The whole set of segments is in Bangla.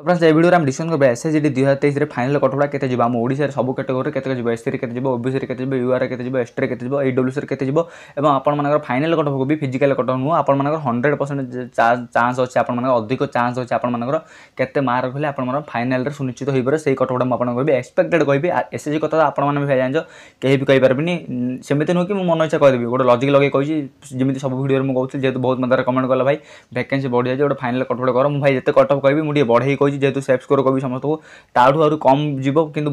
তো ফ্রেন্ডস এই ভিডিওরে আমি ডিসকসন করবে এসএসজি দুই হাজার তেইশে ফাইনাল কটকটা কেতে যাব আম ওড়শার সবু ক্যাটেগোরি কেতে যাব এসসি কেতে যাব ওবিসি কেতে যাব ইউআর কেতে যাব এসটি কেতে যাব এইডব্লুসি কেতে যাব এবং আপনার ফাইনাল কটক বি ফিজিকাল কটক নুহ আপনার হন্ড্রেড পরসেন্ট চান্স অছে আপনার অধিক চান্স অছে আপনার কেতে মার্ক হলে আপনার ফাইনাল সুনিশ্চিত হয়ে পড়ে সেই কটকটা আপনার কবি এক্সপেক্টেড কবি এসএসজি কথা আপনার ভাই জাঁচ কেহি বি কইপারবিনি সেমিতি নুহ কি মু মন ইচ্ছা কইদেবি গোটে লজিক লগাই কইছি যেমি সব ভিডিওরে মু কৌছি যেহেতু বহুত মাত্রার কমেন্ট কলা ভাই ভ্যাকেন্সি বড়ি যাচ্ছে গোটে ফাইনাল কটকটা কর মু ভাই যেতে কটক কবি মু টিকে বড়াই କହିଛି ଯେହେତୁ ସେଫ୍ ସ୍କୋର କହିବି ସମସ୍ତଙ୍କୁ ତାଠୁ ଆହୁରି କମ୍ ଯିବ କିନ୍ତୁ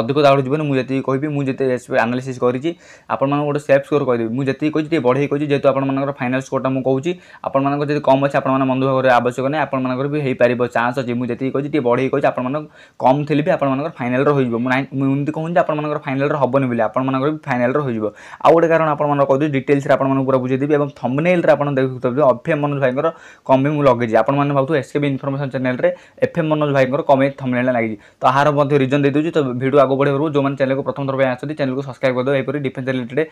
ଅଧିକ ତାଠୁ ଯିବନି ମୁଁ ଯେତିକି କହିବି ମୁଁ ଯେତେ ଆନାଲିସିସ୍ କରିଛି ଆପଣମାନଙ୍କୁ ଗୋଟେ ସେଫ୍ ସ୍କୋର କହିଦେବି ମୁଁ ଯେତିକି କହିଛି ଟିକେ ବଢ଼େଇ କହିଛି ଯେହେତୁ ଆପଣମାନଙ୍କର ଫାଇନାଲ୍ ସ୍କୋରଟା ମୁଁ କହୁଛି ଆପଣମାନଙ୍କର ଯଦି କମ୍ ଅଛି ଆପଣମାନେ ମନ୍ଦ ଆବଶ୍ୟକ ନାହିଁ ଆପଣମାନଙ୍କର ବି ହେଇପାରିବ ଚାନ୍ସ ଅଛି ମୁଁ ଯେତିକି କହିଛି ଟିକେ ବଢ଼େଇ କହିଛି ଆପଣମାନଙ୍କ କମ୍ ଥିଲେ ବି ଆପଣମାନଙ୍କର ଫାଇନାଲ୍ର ହୋଇଯିବ ମୁଁ ମୁଁ ଏମିତି କହୁନି ଯେ ଆପଣମାନଙ୍କର ଫାଇନାଲ୍ର ହେବନି ବୋଲି ଆପଣମାନଙ୍କର ବି ଫାଇନାଲ୍ର ହୋଇଯିବ ଆଉ ଗୋଟେ କାରଣ ଆପଣମାନଙ୍କୁ କହିଦେଉଛି ଡିଟେଲ୍ସରେ ଆପଣମାନଙ୍କୁ ପୁରା ବୁଝେଇଦେବି ଏବଂ ଥମ୍ବନେଲ୍ରେ ଆପଣ ଦେଖୁଥିବେ ଅଫେ ମନୋଜ ଭାଇଙ୍କର କମ୍ ବି ମୁଁ ଲଗେଇଛି ଆପଣମାନେ ଭାବୁଥିବେ ଏସ୍ କେ ବି ଇନଫର୍ମେସନ୍ ଚ୍ୟାନେଲ୍ରେ এফএম মনোজ ভাইঙ্কর কমেডি থমনেল লাগিছি তো আহার মধ্যে রিজন দিয়ে দেଉଛି তো ভিডিও আগ বড়ে পূর্ব যে চ্যানেলকে প্রথম থর পাই আসছে চ্যানেলকে সবসক্রাইব করে দেবে এপরি ডিফেন্স রিলেটেড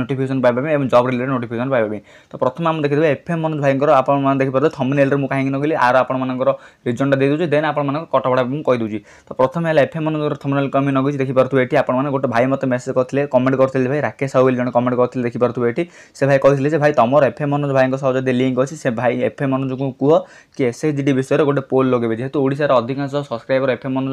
নোটিফিকেশন পাইবা পাই এবং জব রিলেটেড নোটিফিকেশন পাইবা পাই তো প্রথমে আমি দেখিদেবে এফএম মনোজ ভাইঙ্কর আপনার দেখিপারে থমনেলরে মু কাহিঁকি নকলি আর আপনার রিজনটা দিয়ে দেଉଛି দেন আপনার কটবড়া মু কইদেছি তো প্রথমে হলে এফএম মনোজর থমনেল কমি নগিছি দেখিপারুথে এটি আপনার গোটে ভাই মতো মেসেজ করলে কমেন্ট করলে ভাই রাকেশ সাহু বলে জন কমেন্ট করলে দেখিপারুথে এটি সে ভাই কে যে ভাই তোমার এফএম মনোজ ভাইঙ্ক সহ যদি লিঙ্ক অছি সে ভাই এফএম মনোজকে কুহ কি এসএচডি বিষয়ে গোটে পোল লগাইবে যেহেতু যেহেতু ওড়িশার অধিকাংশ সবসক্রাইবর এফএম এম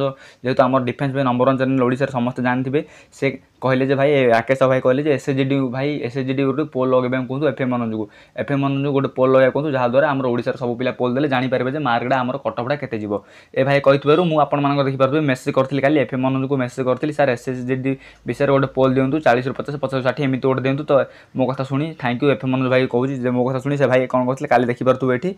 যেহেতু আমার ডিফেন্স ভাই নম্বর ওয়ান চ্যানেল ওড়িশার সমস্ত জানিবে সে কহিলে যে ভাই রাকেশ ভাই কহিলে যে এসএচডি ভাই এসএচডি গোটে পোল লগাইবে কুহতু এফএম এম মনোজକୁ এফ এম মনোজ গোটে পোল লগাইবা কুহতু যাহাদ্ୱାରା আমার ওড়িশার সব পিলা পোল দেলে জাঁপারে যে মার্কটা আমার কটকটা কেতে যাব এ ভাই কইথিবারু মু আপনার দেখিপারবি মেসেজ করଥିଲି কালি এফএম এম মনোজକୁ মেসেজ করଥିଲି স্যার এসএচডি বিষয়ে গোটে পোল দিও চাশরু পচাশ পচাশ ষাঠিয়ে এমনি গোটে দিও তো মো কথা শুনি থ্যাঙ্ক ইউ এফএম এম ভাই কৌছি যে মো কথা শুনি সে ভাই কম করলে কালি দেখিপারু এটি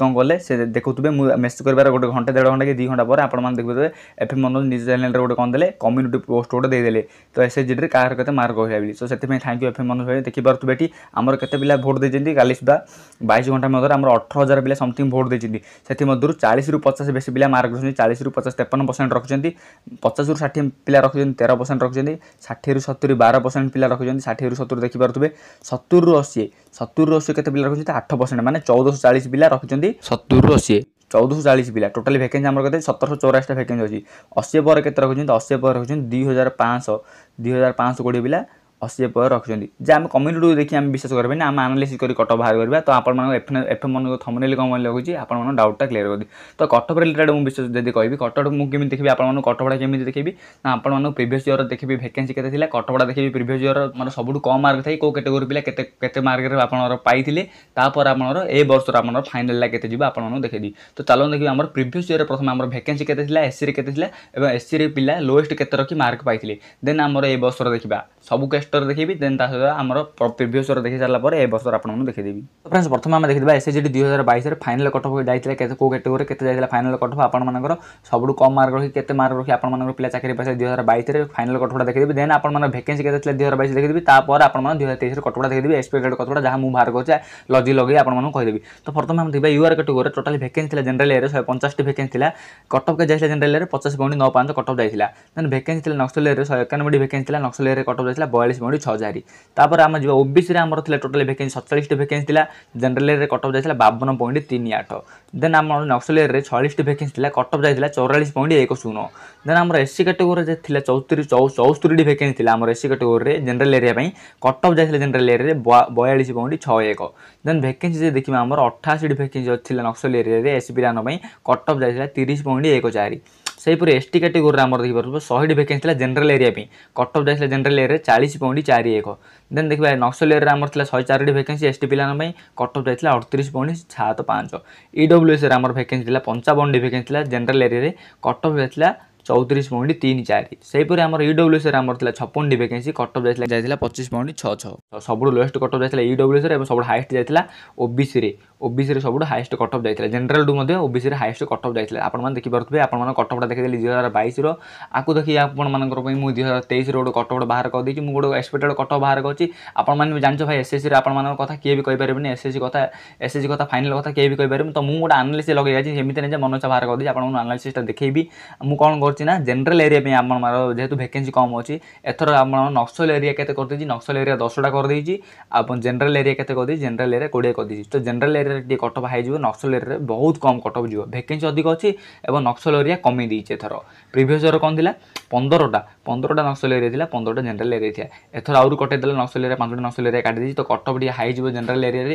কম কলে সে দেখুবে মু মেসেজ করবার গোটে ঘন্টা ঘন্টা দেড় ঘন্টা কি ଦୁଇ ଘଣ୍ଟା ପରେ ଆପଣମାନେ ଦେଖିବେ ଏଫ୍ ଏମ୍ ମନୋଜ ନିଜ ଚ୍ୟାନେଲ୍ରେ ଗୋଟେ କ'ଣ ଦେଲେ କମ୍ୟୁନିଟି ପୋଷ୍ଟ ଗୋଟେ ଦେଇଦେଲେ ତ ଏସ୍ଏଚ୍ଜିରେ କାହାର କେତେ ମାର୍କ ରହିଲା ବୋଲି ସୋ ସେଥିପାଇଁ thank you F M Manoj ଭାଇ ଦେଖିପାରୁଥିବେ ଏଠି ଆମର କେତେ ପିଲା ଭୋଟ୍ ଦେଇଛନ୍ତି କାଲି ସୁଦ୍ଧା ବାଇଶ ଘଣ୍ଟା ମଧ୍ୟରେ ଆମର ଅଠର ହଜାର ପିଲା ସମଥିଙ୍ଗ ଭୋଟ୍ ଦେଇଛନ୍ତି ସେଥିମଧ୍ୟରୁ ଚାଳିଶରୁ ପଚାଶ ବେଶୀ ପିଲା ମାର୍କ ରଖୁଛନ୍ତି ଚାଳିଶରୁ ପଚାଶ ତେପନ ପରସେଣ୍ଟ ରଖୁଛନ୍ତି ପଚାଶରୁ ଷାଠିଏ ପିଲା ରଖୁଛନ୍ତି ତେର ପରସେଣ୍ଟ ରଖୁଛନ୍ତି ଷାଠିଏରୁ ସତୁରି ବାର ପରସେଣ୍ଟ ପିଲା ରଖୁଛନ୍ତି ଷାଠିଏରୁ ସତୁରି ଦେଖିପାରୁଥିବେ ସତୁରିରୁ ଅଶୀ ସତୁରିରୁ ଅଶୀ କେତେ ପିଲା ରଖୁଛନ୍ତି ଆଠ ପରସେଣ୍ଟ ମାନେ ଚଉଦଶହ ଚାଳିଶ ପିଲା ରଖିଛନ୍ତି ସତୁରିରୁ ଅଶୀ ଚଉଦଶହ ଚାଳିଶ ପିଲା ଟୋଟାଲି ଭ୍ୟାକେନ୍ସି ଆମର କେତେ ସତରଶହ ଚଉରାଶୀଟା ଭ୍ୟାକେନ୍ସି ଅଛି ଅଶୀ ପରେ କେତେ ରଖୁଛନ୍ତି ଅଶୀ ପରେ ରଖୁଛନ୍ତି ଦୁଇ ହଜାର ପାଞ୍ଚଶହ ଦୁଇ ହଜାର ପାଞ୍ଚଶହ କୋଡ଼ିଏ ପିଲା ଅଶୀ ଏପର ରଖୁଛନ୍ତି ଯେ ଆମେ କମ୍ୟୁନିଟିକୁ ଦେଖି ଆମେ ବିଶ୍ୱାସ କରିବାନି ଆମେ ଆନାଲିସିସ୍ କରି କଟ ବାହାର କରିବା ତ ଆପଣମାନଙ୍କ ଏଫ୍ ଏଫ୍ଏମ୍ ମାନଙ୍କ ଥମନେଲି କ'ଣ ଲାଗୁଛି ଆପଣମାନଙ୍କ ଡାଉଟ୍ଟା କ୍ଲିୟର କରିଦେବି ତ କଟକ ରିଲେଟେଡ୍ ମୁଁ ବିଶ୍ୱାସ ଯଦି କହିବି କଟକ ମୁଁ କେମିତି ଦେଖିବି ଆପଣମାନଙ୍କୁ କଟକଡ଼ା କେମିତି ଦେଖିବି ନା ଆପଣମାନଙ୍କୁ ପ୍ରିଭିୟସ୍ ଇୟର ଦେଖିବି ଭେକେନ୍ସି କେତେ ଥିଲା କଟକଡ଼ା ଦେଖିବି ପ୍ରିଭିୟସ୍ ଇୟର ମୋର ସବୁଠୁ କମ୍ ମାର୍କ ଥାଏ କେଉଁ କାଟେଗୋରୀ ପିଲା କେତେ କେତେ ମାର୍କରେ ଆପଣଙ୍କର ପାଇଥିଲେ ତାପରେ ଆପଣଙ୍କର ଏ ବର୍ଷର ଆପଣଙ୍କର ଫାଇନାଲ୍ଟା କେତେ ଯିବ ଆପଣମାନଙ୍କୁ ଦେଖେଇଦେବି ତ ଚାଲନ୍ତୁ ଦେଖିବି ଆମର ପ୍ରିଭିୟସ୍ ଇୟର ପ୍ରଥମେ ଆମର ଭେକେନ୍ସି କେତେ ଥିଲା ଏସ୍ସିରେ କେତେ ଥିଲା ଏବଂ ଏସ୍ସିରେ ପିଲା ଲୋଏଷ୍ଟ କେତେ ରଖି ମାର୍କ ପାଇଥିଲେ ଦେନ୍ ଆମର ଏ ବର୍ଷର ଦେଖିବା সবু ক্যাস্টর দেখবি দেন তা সহ আমার প্রিভিয়সর দেখি সারা পরে এ বছর আপনার দেখেদেবি তো ফ্রেন্ডস প্রথমে আমি দেখিবা এসএসজি দুই হাজার বাইশের ফাইনাল কট অফ যাই কেউ ক্যাটেগোরি কেতে যাই ফাইনাল কট অফ আপনার সবুঠ কম মার্ক রকি কেতে মার্ক রকি আপনার পিলা চাকরি পাইছে দুই হাজার বাইশের ফাইনাল কটকটা দেখিদেবি দেন আপনার ভ্যাকেন্সি কেতে ছিল দুই হাজার বাইশ দেখিদেবি তাপরে আপনার দুই হাজার তেইশের কটকটা দেখিদেবি এক্সপেক্টেড কটকটা যা বাহার করছে লজি লগাই আপনার কহিদেবি তো প্রথমে আমি দেখবা ইউআর ক্যাটেগোরি টোটাল ভ্যাকেন্সি লা জেনারেল এর শহে পঞ্চাশটি ভ্যাকেন্সি লা কট অফ যাই জেনারেল এর পচাশ পয়েন্ট নয় পাঁচ কট অফ যাই দেন ভ্যাকেন্সি লা নক্সল এর শহে একানব্বই ভ্যাকেন্সি লা নক্সল এর কট অফ ରହିଥିଲା ବୟାଳିଶ ପଏଣ୍ଟ ଛଅ ଚାରି ତାପରେ ଆମେ ଯିବା ଓବିସିରେ ଆମର ଥିଲା ଟୋଟାଲ ଭେକେନ୍ସି ସତଚାଳିଶଟି ଭେକେନ୍ସି ଥିଲା ଜେନେରାଲରେ କଟକ ଯାଇଥିଲା ବାବନ ପଏଣ୍ଟ ତିନି ଆଠ ଦେନ୍ ଆମର ନକ୍ସଲ ଏରିଆରେ ଛୟାଳିଶଟି ଭେକେନ୍ସି ଥିଲା କଟକ ଯାଇଥିଲା ଚଉରାଳିଶ ପଏଣ୍ଟ ଏକ ଶୂନ ଦେନ୍ ଆମର ଏସ୍ସି କାଟେଗୋରୀରେ ଥିଲା ଚଉସ୍ତରି ଚଉସ୍ତରିଟି ଭେକେନ୍ସି ଥିଲା ଆମର ଏସ୍ସି କାଟେଗୋରୀରେ ଜେନେରାଲ ଏରିଆ ପାଇଁ କଟକ ଯାଇଥିଲା ଜେନେରାଲ ଏରିଆରେ ବୟାଳିଶ ପଏଣ୍ଟ ଛଅ ଏକ ଦେନ୍ ଭେକେନ୍ସି ଯଦି ଦେଖିବା ଆମର ଅଠାଅଶୀଟି ଭେକେନ୍ସି ଥିଲା ନକ୍ସଲ ଏରିଆରେ ଏସ୍ସି ପିଲାମାନଙ୍କ ପାଇଁ କଟକ ଯାଇଥିଲା ତିରିଶ ପଏଣ୍ଟ ଏକ ଚାରି ସେହିପରି ଏସ୍ ଟି କାଟେଗୋରୀରେ ଆମର ଦେଖିପାରୁଥିବ ଶହେଟି ଭେକେନ୍ସି ଥିଲା ଜେନେରାଲ ଏରିଆ ପାଇଁ କଟକ ଯାଇଥିଲା ଜେନେରାଲ ଏରିଆରେ ଚାଳିଶ ପଏଣ୍ଟ ଚାରି ଏକ ଦେନ୍ ଦେଖିବା ନକ୍ସଲ ଏରିଆରେ ଆମର ଥିଲା ଶହେ ଚାରିଟି ଭେକେନ୍ସି ଏସ୍ ଟି ପିଲାଙ୍କ ପାଇଁ କଟକ ଯାଇଥିଲା ଅଠତିରିଶ ପଏଣ୍ଟ ସାତ ପାଞ୍ଚ ଇଡବ୍ଲ୍ୟୁଏସ୍ରେ ଆମର ଭେକେନ୍ସି ଥିଲା ପଞ୍ଚାବନଟି ଭେକେନ୍ସି ଥିଲା ଜେନେରାଲ ଏରିଆରେ କଟକ ଯାଇଥିଲା চৌত্রিশ পয়েন্ট তিন চারি সেইপরি আমার ইডব্লুএসরে আমার লা ছপনটি ভ্যাকেন্সি কটক যাই যাই পঁচিশ পয়েন্ট ছ ছ সবু লোয়েস্ট কটক যাই ইডব্লুএসরে এবং সবু হাইস্ট যাই ওবিসি ওবিসি সবু হাইস্ট কটক যাই জেনারেল মধ্যে ওবিসি হাইস্ট কটক যাই আপনার দেখিপারে আপনার কটকটা দেখিদেলি দুই হাজার বাইশর আকু দেখি আপনার মু দুই হাজার তেইশর গোটে কটকটা বাহার করেদি মু গোটে এক্সপেক্টেড কটক বাহার করছি আপনার জাঁচ ভাই এসএসসি আপনার কথা কে বি কইপারে এসএসসি কথা এসএসসি কথা ফাইনাল কথা কে বি কইপারে তো মু গোটে আনালিসি লগাই যাচ্ছি সেমিতি নিজে মনোচা বাহার করেদি আপনার আনালিসিটা দেখেবি মু কোণ করছি না জেনারেল এরিয়া ପାଇଁ ଆମର ଯେହେତୁ ଭେକେନ୍ସି କମ୍ ଅଛି ଏଥର ଆମର ନକ୍ସଲ ଏରିଆ କେତେ କରିଦେଇଛି ନକ୍ସଲ ଏରିଆ ଦଶଟା କରିଦେଇଛି ଆପଣ ଜେନେରାଲ ଏରିଆ କେତେ କରିଦେଇଛି ଜେନେରାଲ ଏରିଆ କୋଡ଼ିଏ କରିଦେଇଛି ତ ଜେନେରାଲ ଏରିଆରେ ଟିକେ କଟଅଫ୍ ହେଇଯିବ ନକ୍ସଲ ଏରିଆରେ ବହୁତ କମ୍ କଟଅଫ୍ ଯିବ ଭେକେନ୍ସି ଅଧିକ ଅଛି ଏବଂ ନକ୍ସଲ ଏରିଆ କମେଇ ଦେଇଛି ଏଥର ପ୍ରିଭିୟସ୍ ଇୟର୍ କ'ଣ ଥିଲା ପନ୍ଦରଟା ପନ୍ଦରଟା ନକ୍ସଲ ଏରିଆ ଥିଲା ପନ୍ଦରଟା ଜେନେରାଲ ଏରିଆ ଥିଲା ଏଥର ଆହୁରି କଟେଇଦେଲେ ନକ୍ସଲ ଏରିଆ ପାଞ୍ଚଟା ନକ୍ସଲ ଏରିଆ କାଟିଦେଇଛି ତ କଟକ ଟିକେ ହାଇଯିବ ଜେନେରାଲ ଏରିଆରେ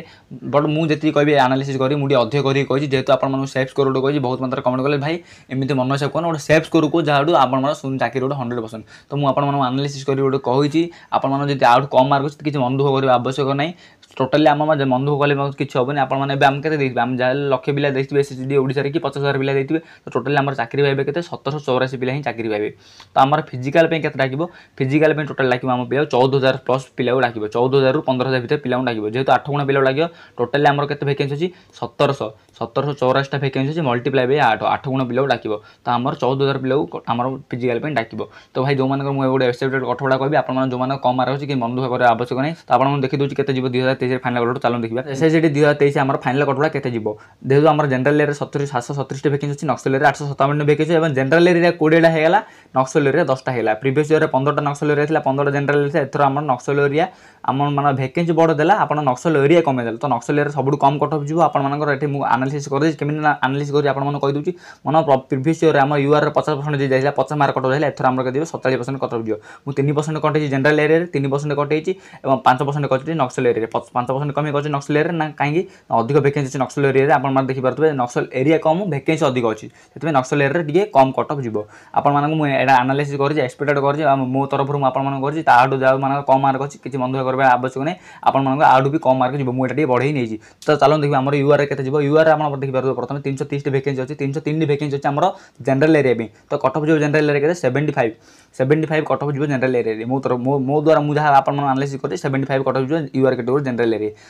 ବଟ୍ ମୁଁ ଯେତିକି କହିବି ଆନାଲିସିସ୍ କରି ମୁଁ ଟିକେ ଅଧିକ କରିକି କହିଛି ଯେହେତୁ ଆପଣମାନଙ୍କୁ ସେଫ୍ ସ୍କୋର ଗୋଟେ କହିଛି ବହୁତ ମାତ୍ରାରେ କମେଣ୍ଟ କଲେ ଭାଇ ଏମିତି ମନ ହିସାବ କୁହନା ଗୋଟେ ସେଫ୍ ସ୍କୋରକୁ ଯାହାଠୁ ଆପଣଙ୍କର ଚାକିରି ଗୋଟେ ହଣ୍ଡ୍ରେଡ଼ ପରସେଣ୍ଟ ତ ମୁଁ ଆପଣମାନଙ୍କୁ ଆନାଲିସିସ୍ କରି ଗୋଟେ କହିଛି ଆପଣମାନଙ୍କୁ ଯଦି ଆଉଠୁ କମ୍ ମାର୍କ ଅଛି କିଛି ମନ ଦୁଃଖ କରିବା ଆବଶ୍ୟକ ନାହିଁ ଟୋଟାଲି ଆମ ମନଦୁଃଖ କଲେ ମଧ୍ୟ କିଛି ହେବନି ଆପଣମାନେ ଏବେ ଆମେ କେତେ ଦେଇଥିବେ ଆମେ ଯାହା ଲକ୍ଷେ ପିଲା ଦେଇଥିବେ ଏସ୍ ଜି ଓଡ଼ିଶାରେ କି ପଚାଶ ହଜାର ପିଲା ଦେଇଥିବେ ତ ଟୋଟାଲି ଆମର ଚାକିରି ପାଇବେ କେତେ ସତରଶହ ଚଉରାଶୀ ପିଲା ହିଁ ଚାକିରି ପାଇବେ ତ ଆମର ଫିଜିକାଲ୍ ପାଇଁ କେତେ ଡାକିବ ଫିଜିକାଲ୍ ପାଇଁ ଟୋଟାଲ୍ ଡାକିବ ଆମ ପିଲା ଚଉଦ ହଜାର ପ୍ଲସ୍ ପିଲାକୁ ଡାକିବ ଚଉଦ ହଜାରରୁ ପନ୍ଦର ହଜାର ଭିତରେ ପିଲାଙ୍କୁ ଡାକିବ ଯେହେତୁ ଆଠ ଗୁଣା ପିଲାକୁ ଡାକିବ ଟୋଟାଲି ଆମର କେତେ ଭେକେନ୍ସି ଅଛି ସତରଶହ ସତରଶହ ଚଉରାଶୀଟା ଭେକେନ୍ସି ଅଛି ମଲ୍ଟିପ୍ଲାଏ ବାଇ ଆଠ ଆଠ ଗୁଣା ପିଲାକୁ ଡାକିବ ତ ଆମର ଚଉଦ ହଜାର ପିଲାକୁ ଆମର ଫିଜିକାଲ୍ ପାଇଁ ଡାକିବ ତ ଭାଇ ଯେଉଁମାନଙ୍କର ମୁଁ ଗୋଟେ ୱେବସାଇଟ୍ କଠଗୁଡ଼ା କହିବି ଆପଣମାନେ ଯେଉଁମାନଙ୍କ କମ୍ ମାର୍କ ଅଛି କି ମନଦୁଃଖ କରିବା ଆବଶ୍ୟକ ନାହିଁ ତ ଆପଣଙ୍କୁ ଦେଖିଦେଉଛି କେତେ ଯିବ ଦୁଇ ହଜାର তেইশের ফাইনাল কটগুলো ଚାଲନ୍ତୁ ଦେଖିବା ଏସ୍ଆଇସିଟି ଦୁଇ ହଜାର ତେଇଶ ଆମର ଫାଇନାଲ୍ କଟଗୁଡ଼ା କେତେ ଯିବ ଯେହେତୁ ଆମର ଜେନେରାଲ ଏରିଆରେ ସତୁରି ସାତଶହ ସତୁରିଟି ଭେକେନ୍ସି ଅଛି ନକ୍ସଲ ଏରିଆ ଆଠଶହ ସତାବନ ଭେକେନ୍ସି ଏବଂ ଜେନେରାଲ ଏରିଆ କୋଡ଼ିଏଟା ହେଇଗଲା ନକ୍ସଲ ଏରିଆ ଦଶଟା ହେଲା ପ୍ରିଭିୟସ୍ ଇୟର୍ରେ ପନ୍ଦରଟା ନକ୍ସଲ ଏରିଆ ଥିଲା ପନ୍ଦରଟା ଜେନେରାଲ ଏରିଆ ଏଥର ଆମର ନକ୍ସଲ ଏରିଆ ଆମ ମାନ ଭେକେନ୍ସି ବଡ଼ ଦେଲା ଆପଣ ନକ୍ସଲ ଏରିଆ କମେଇ ଦେଲେ ତ ନକ୍ସଲ ଏରିଆ ସବୁଠୁ କମ୍ କଟ୍ ଯିବ ଆପଣମାନଙ୍କର ଏଠି ମୁଁ ଆନାଲିସିସ୍ କରିଦେଇଛି କେମିତି ଆନାଲିସିସ୍ କରି ଆପଣମାନଙ୍କୁ କହିଦେଉଛି ମନ ପ୍ରିଭିୟସ୍ ଇୟର୍ରେ ଆମ ୟୁଆର୍ରେ ପଚାଶ ପରସେଣ୍ଟ ଯାଇଥିଲା ପଚାଶ ମାର୍କ କଟ ଯାଇଥିଲା ଏଥର ଆମର କେତେ ସତାଳିଶ ପରସେଣ୍ଟ କଟ୍ ଯିବ ମୁଁ ତିନି ପରସେଣ୍ଟ କଟେଇଛି ଜେନେରାଲ ଏରିଆରେ ତିନି ପରସେଣ୍ଟ କଟେଇଛି ଏବଂ ପାଞ୍ଚ ପରସେଣ୍ଟ କଟେଇଛି ନକ୍ସଲ ଏରିଆରେ ପାଞ୍ଚ ପରସେଣ୍ଟ କମି କରୁଛି ନକ୍ସଲ ଏରିଆରେ ନା କାହିଁକି ଅଧିକ ଭେକେନ୍ସି ଅଛି ନକ୍ସଲ ଏରିଆରେ ଆପଣମାନେ ଦେଖିପାରୁଥିବେ ନକ୍ସଲ ଏରିଆ କମ୍ ଭେକେନ୍ସି ଅଧିକ ଅଛି ସେଥିପାଇଁ ନକ୍ସଲ ଏରିଆରେ ଟିକେ କମ୍ କଟ୍ ଅଫ୍ ଯିବ ଆପଣମାନଙ୍କୁ ମୁଁ ଏଇଟା ଆନାଲିସିସ୍ କରିଛି ଏକ୍ସପେକ୍ଟେଡ଼ କରିଛି ମୋ ତରଫରୁ ମୁଁ ଆପଣମାନଙ୍କୁ କରିଛି ତାଠୁ ଯାହା ମାନଙ୍କର କମ୍ ମାର୍କ ଅଛି କିଛି ମନ୍ଦ କରିବା ଆବଶ୍ୟକ ନାହିଁ ଆପଣମାନଙ୍କ ଆଠୁ ବି କମ୍ ମାର୍କ ଯିବ ମୁଁ ଏଇଟା ଟିକେ ବଢ଼େଇ ନେଇଛି ତ ଚାଲନ୍ତୁ ଦେଖିବା ଆମର ୟୁଆର୍ରେ କେତେ ଯିବ ୟୁଆର୍ରେ ଆପଣ ଦେଖିପାରୁଥିବେ ପ୍ରଥମେ ତିନିଶହ ତିରିଶଟି ଭେକେନ୍ସି ଅଛି ତିନିଶହ ତିନିଟି ଭେକେନ୍ସି ଅଛି ଆମର ଜେନେରାଲ ଏରିଆ ପାଇଁ ତ କଟ୍ ଅଫ୍ ଯିବ ଜେନେରାଲ ଏରିଆ କେତେ seventy five seventy five cut off ଯିବ ଜେନେରାଲ ଏରିଆରେ ମୋ ତରଫ ମୋ ଦ୍ୱାରା ମୁଁ ଯାହା ଆପଣମାନଙ୍କୁ ଆନାଲିସିସ୍ କରିଛି ସେଭେଣ୍ଟି ଫାଇଭ୍ କଟ୍ ଅଫ୍ ଯିବ ୟୁଆର୍ କ୍ୟାଟେଗୋରୀ ଜେନେରାଲ ନକ୍ସଲ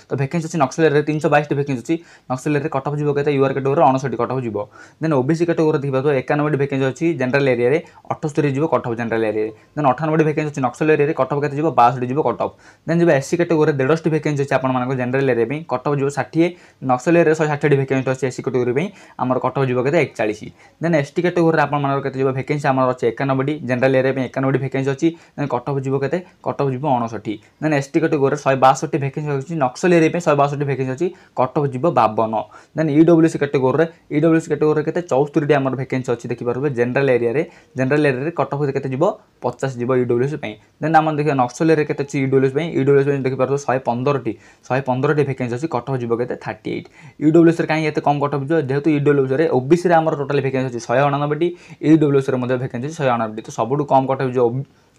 ତ ଭେକେନ୍ସି ଅଛି ନକ୍ସଲ ଏରିଆରେ ତିନିଶହ ବାଇଶଟି ଭେକେନ୍ସି ଅଛି ନକ୍ସଲ ଏରିଆରେ କଟକ ଯିବ କେତେ ୟୁଆର କାଟଗୋରୀରେ ଅଣଷଠି କଟକ ଯିବ ଦେନ୍ ଓ ଓବିସି କାଟଗୋରୀ ଦେଖିବାକୁ ଏକାନବେଟି ଭେକେନ୍ସି ଅଛି ଜେନେରାଲ ଏରିଆରେ ଅଠସ୍ତରୀ ଯିବ କଟକ ଜେନେରାଲ ଏରିଆରେ ଦେନ୍ ଅଠାନବେଟି ଭେକେନ୍ସି ଅଛି ନକ୍ସଲ ଏରିଆରେ କଟକ କେତେ ଯିବ ବାଷଠି ଯିବ କଟକ ଦେନ୍ ଯିବ ଏସି କାଟଗୋରୀରେ ଦେଢ଼ଶଟି ଭେକେନ୍ସି ଅଛି ଆପଣମାନଙ୍କ ଜେନେରାଲ ଏରିଆ ପାଇଁ କଟକ ଯିବ ଷାଠିଏ ନକ୍ସଲ ଏରିଆରେ ଶହେ ଷାଠିଏଟି ଭେକେନ୍ସି ଅଛି ଏସି କାଟଗୋରୀ ପାଇଁ ଆମର କଟକ ଯିବ କେତେ ଏକଚାଳିଶ ଦେନ୍ ଏସ୍ ଟି କାଟଗୋରୀରେ ଆପଣମାନଙ୍କର କେତେ ଯିବ ଭେକେନ୍ସି ଆମର ଅଛି ଏକାନବେଟି ଜେନେରାଲ ଏରିଆ ପାଇଁ ଏକାନବେଟି ଭେକେନ୍ସି ଅଛି ଦେନ୍ କଟକ ଯିବ କେତେ କଟକ ଯିବ ଅଣଷଠି ଦେନ୍ ଏସ୍ ଟି କାଟଗୋରୀରେ ଶହେ ବାଷଠି ଭେକେନ୍ସି ଅଛି ନକ୍ସଲ ଏରିଆ ପାଇଁ ଶହେ ବାଷଠି ଭ୍ୟାକେନ୍ସି ଅଛି କଟକ ଯିବ ବାବନ ଦେନ୍ ଇଡବ୍ଲ୍ୟୁସି କାଟେଗୋରୀରେ ଇଡବ୍ଲ୍ୟୁସି କାଟେଗୋରୀରେ କେତେ ଚଉସ୍ତରୀଟି ଆମର ଭ୍ୟାକେନ୍ସି ଅଛି ଦେଖିପାରୁଥିବେ ଜେନେରାଲ ଏରିଆରେ ଜେନେରାଲ ଏରିଆରେ କଟକ କେତେ ଯିବ ପଚାଶ ଯିବ ଇଡବ୍ଲ୍ୟୁସି ପାଇଁ ଦେନ୍ ଆମର ଦେଖିବା ନକ୍ସଲ ଏରିଆ କେତେ ଅଛି ଇଡବ୍ଲ୍ୟୁସି ପାଇଁ ଇଡବ୍ଲ୍ୟୁସି ପାଇଁ ଦେଖିପାରୁଥିବେ ଶହେ ପନ୍ଦରଟି ଶହେ ପନ୍ଦରଟି ଭେକେନ୍ସି ଅଛି କଟକ ଯିବ କେତେ ଥାର୍ଟି ଏଇଟ୍ ଇଡବ୍ଲ୍ୟୁସିରେ କାହିଁକି ଏତେ କମ୍ କଟକ ଯିବ ଯେହେତୁ ଇଡବ୍ଲ୍ୟୁସିରେ ଓବିସିରେ ଆମର ଟୋଟାଲି ଭ୍ୟାକେନ୍ସି ଅଛି ଶହେ ଅଣାନବେଟି ଇଡବ୍ଲ୍ୟୁସିରେ ମଧ୍ୟ ଭ୍ୟାକେନ୍ସି ଅଛି ଶହେ ଅଣାନବେଟି ତ ସବୁଠୁ କମ୍ କଟକ ଯିବ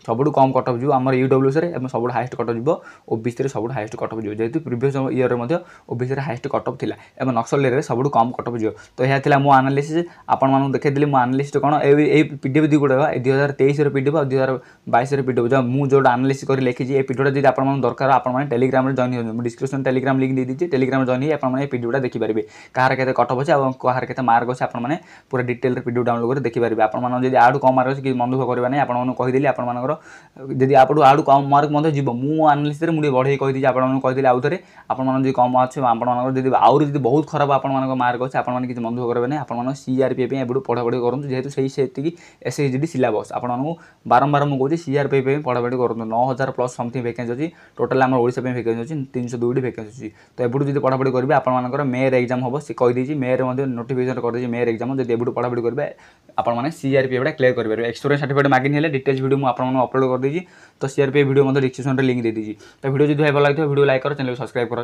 ସବୁଠୁ କମ୍ କଟଅଫ୍ ଯିବ ଆମର ୟୁଡବ୍ଲ୍ୟୁସିରେ ଏବଂ ସବୁଠୁ ହାଏଷ୍ଟ କଟଅଫ୍ ଯିବ ଓବିସିରେ ସବୁଠୁ ହାଏଷ୍ଟ କଟଅଫ୍ ଯିବ ଯେହେତୁ ପ୍ରିଭିୟସ୍ ଇୟର୍ରେ ମଧ୍ୟ ଓବିସିରେ ହାଏଷ୍ଟ କଟଅଫ୍ ଥିଲା ଏବଂ ନକ୍ସଲ ଏରିଆରେ ସବୁଠୁ କମ୍ କଟଅଫ୍ ଯିବ ତ ଏହା ଥିଲା ମୋ ଆନାଲିସିସ୍ ଆପଣମାନଙ୍କୁ ଦେଖାଇଥିଲି ମୋ ଆନାଲିସିସ୍ କ'ଣ ଏଇ ପିଡ଼ିଏଫ୍ ଦୁଇ ଗୁଡ଼ାକ ଦୁଇ ହଜାର ତେଇଶର ପିଡ଼ିଏଫ୍ ଆଉ ଦୁଇ ହଜାର ବାଇଶର ପିଡ଼ିଏଫ୍ ଯାହା ମୁଁ ଯେଉଁଟା ଆନାଲିସିସ୍ କରି ଲେଖିଛି ଏ ପିଡ଼ିଏଫ୍ଟା ଯଦି ଆପଣମାନଙ୍କୁ ଦରକାର ଆପଣମାନେ ଟେଲିଗ୍ରାମରେ ଜଏନ୍ ହେଉଛନ୍ତି ମୁଁ ଡିସ୍କ୍ରିପ୍ସନ୍ ଟେଲିଗ୍ରାମ ଲିଙ୍କ୍ ଦେଇଦେଇଛି ଟେଲିଗ୍ରାମରେ ଜଏନ୍ ହେଇ ଆପଣମାନେ ଏ ପିଡ଼ିଏଫ୍ଟା ଦେଖିପାରିବେ କାହାର କେତେ କଟଅଫ୍ ଅଛି ଏବଂ କାହାର କେତେ ମାର୍କ ଅଛି ଆପଣମାନେ ପୁରା ଡିଟେଲ୍ରେ ପିଡ଼ିଏଫ୍ ଡାଉନଲୋଡ଼ କରି ଦେଖିପାରିବେ ଆପଣମାନଙ୍କୁ ଯଦି ଆଡ଼ୁ କମ୍ ମାର୍କ ଅଛି କିଛି ମନ ଦୁଃଖ କରିବେ ନାହିଁ ଆପଣମାନଙ୍କୁ କହିଦେଲି ଆପଣମାନଙ୍କର ଯଦି ଆପଣଙ୍କୁ ଆଡ଼ୁ କମ୍ ମାର୍କ ମଧ୍ୟ ଯିବ ମୁଁ ମୋ ଆନାଲିସିସ୍ରେ ମୁଁ ଟିକେ ବଢ଼େଇ କହିଦେଇଛି ଆପଣମାନଙ୍କୁ କହିଦେଲି ଆଉ ଥରେ ଆପଣମାନେ ଯଦି କମ୍ ଅଛି ଆପଣମାନଙ୍କର ଯଦି ଆହୁରି ଯଦି ବହୁତ ଖରାପ ଆପଣମାନଙ୍କ ମାର୍କ ଅଛି ଆପଣମାନେ କିଛି ମନଦୁଃଖ କରିବେ ନାହିଁ ଆପଣମାନେ ସିଆର୍ପି ପାଇଁ ଏବେଠୁ ପଢ଼ାପଢ଼ି କରନ୍ତୁ ଯେହେତୁ ସେଇ ସେତିକି ଏସ୍ଏଚ୍ଡି ସିଲାବସ୍ ଆପଣମାନଙ୍କୁ ବାରମ୍ବାର ମୁଁ କହୁଛି ସିଆର୍ପି ପାଇଁ ପଢ଼ାପଢ଼ି କରନ୍ତୁ ନଅ ହଜାର ପ୍ଲସ୍ ସମଥିଙ୍ଗ ଭେକେନ୍ସି ଅଛି ଟୋଟାଲ୍ ଆମର ଓଡ଼ିଶା ପାଇଁ ଭେକେନ୍ସି ଅଛି ତିନିଶହ ଦୁଇଟି ଭେକେନ୍ସି ଅଛି ତ ଏବେଠୁ ଯଦି ପଢ଼ାପଢ଼ି କରିବେ ଆପଣମାନଙ୍କର ମେ'ରେ ଏକ୍ଜାମ୍ ହେବ ସେ କହିଦେଇଛି ମେ'ରେ ମଧ୍ୟ ନୋଟିଫିକେସନ୍ କରିଦେଇଛି ମେ'ରେ ଏକ୍ଜାମ୍ ଯଦି ଏବେଠୁ ପଢ଼ାପଢ଼ି କରିବେ ଆପଣମାନେ ସିଆର୍ପିଏଫ୍ଟା କ୍ଲିୟର୍ କରିପାରିବେ ଏକ୍ସଟୋରିଆ ସାର୍ଟିଫିକେଟ୍ ମାଗିନି ହେଲେ ଡିଟେଲ୍ସ ଭିଡ଼ିଓ ମୁଁ ଆପଣମାନଙ୍କୁ ଅପଲୋଡ଼ କରିଦେଇଛି ତ ସିଆର୍ପିଏଫ୍ ଭିଡ଼ିଓ ମଧ୍ୟ ଡିସ୍କ୍ରିପସନ୍ରେ ଲିଙ୍କ୍ ଦେଇଦେଇଛି ତ ଭିଡ଼ିଓ ଯଦି ଭାଇ ଭଲ ଲାଗିଥିବ ଭିଡ଼ିଓ ଲାଇକ୍ କର ଚ୍ୟାନେଲ୍ ସବସ୍କ୍ରାଇବ୍ କର